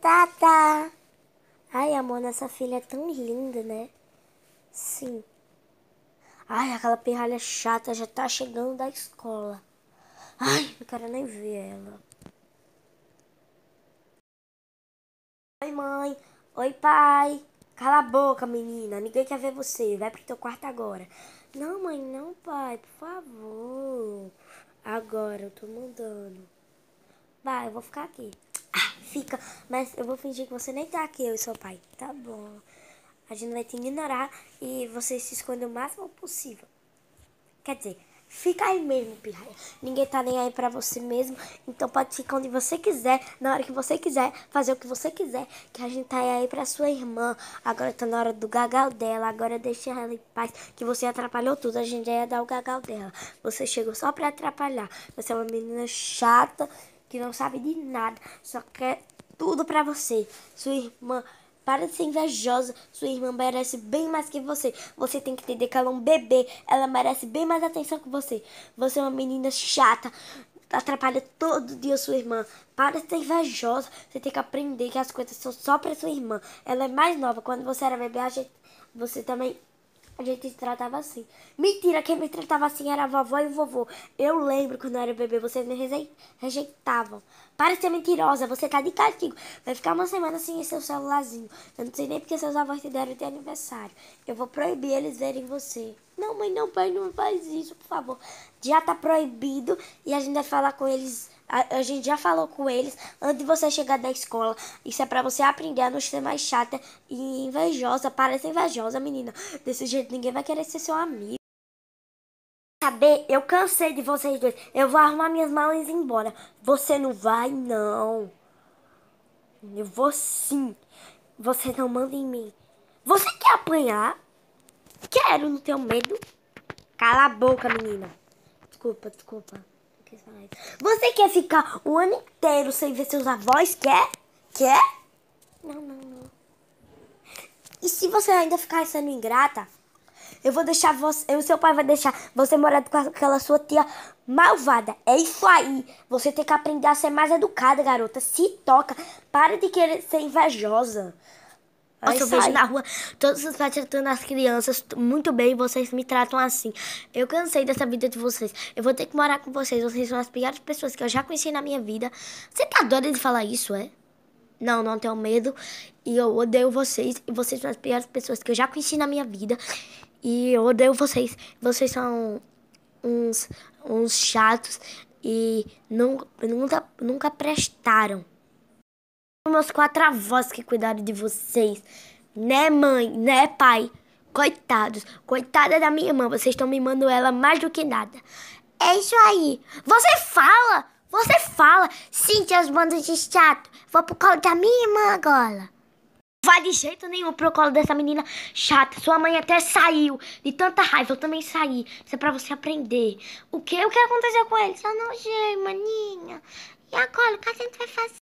Tata. Ai, amor, essa filha é tão linda, né? Sim. Ai, aquela pirralha chata já tá chegando da escola. Ai, não quero nem ver ela. Oi, mãe. Oi, pai. Cala a boca, menina. Ninguém quer ver você. Vai pro teu quarto agora. Não, mãe, não, pai. Por favor. Agora, eu tô mandando. Vai, eu vou ficar aqui fica. Mas eu vou fingir que você nem tá aqui, eu e seu pai. Tá bom. A gente vai te ignorar e você se esconder o máximo possível. Quer dizer, fica aí mesmo, pirraia. Ninguém tá nem aí pra você mesmo. Então pode ficar onde você quiser, na hora que você quiser, fazer o que você quiser. Que a gente tá aí pra sua irmã. Agora tá na hora do gagal dela. Agora deixa ela em paz. Que você atrapalhou tudo. A gente já ia dar o gagal dela. Você chegou só pra atrapalhar. Você é uma menina chata que não sabe de nada, só quer tudo para você. Sua irmã, para de ser invejosa. Sua irmã merece bem mais que você. Você tem que entender que ela é um bebê. Ela merece bem mais atenção que você. Você é uma menina chata. Atrapalha todo dia sua irmã. Para de ser invejosa. Você tem que aprender que as coisas são só para sua irmã. Ela é mais nova. Quando você era bebê, a gente, você também a gente se tratava assim. Mentira, quem me tratava assim era a vovó e o vovô. Eu lembro quando eu era bebê, vocês me rejeitavam. Para de ser mentirosa, você tá de castigo. Vai ficar uma semana sem seu celularzinho. Eu não sei nem porque seus avós te deram de aniversário. Eu vou proibir eles verem você. Não, mãe, não, pai, não faz isso, por favor. Já tá proibido e a gente vai falar com eles. A, a gente já falou com eles antes de você chegar da escola. Isso é para você aprender a não ser mais chata e invejosa. Parece invejosa, menina. Desse jeito ninguém vai querer ser seu amigo saber, eu cansei de vocês dois. Eu vou arrumar minhas malas e ir embora. Você não vai, não. Eu vou sim. Você não manda em mim. Você quer apanhar? Quero, não tenho medo. Cala a boca, menina. Desculpa, desculpa. Você quer ficar o ano inteiro sem ver seus avós? Quer? Quer? Não, não, não. E se você ainda ficar sendo ingrata, eu vou deixar você. O seu pai vai deixar você morar com aquela sua tia malvada. É isso aí. Você tem que aprender a ser mais educada, garota. Se toca. Para de querer ser invejosa. Aí Nossa, sai. eu vejo na rua todos os pais tratando as crianças muito bem vocês me tratam assim. Eu cansei dessa vida de vocês. Eu vou ter que morar com vocês. Vocês são as piores pessoas que eu já conheci na minha vida. Você tá doida de falar isso, é? Não, não tenho medo. E eu odeio vocês. E vocês são as piores pessoas que eu já conheci na minha vida. E eu odeio vocês. Vocês são uns, uns chatos e nunca, nunca, nunca prestaram meus quatro avós que cuidaram de vocês. Né, mãe? Né, pai? Coitados. Coitada da minha irmã. Vocês estão mimando ela mais do que nada. É isso aí. Você fala! Você fala! Sente as bandas de chato. Vou pro colo da minha irmã agora. Vai de jeito nenhum pro colo dessa menina chata. Sua mãe até saiu. De tanta raiva, eu também saí. Isso é pra você aprender. O que? O que aconteceu com ele? Só não sei, maninha. E agora? O que a gente vai fazer?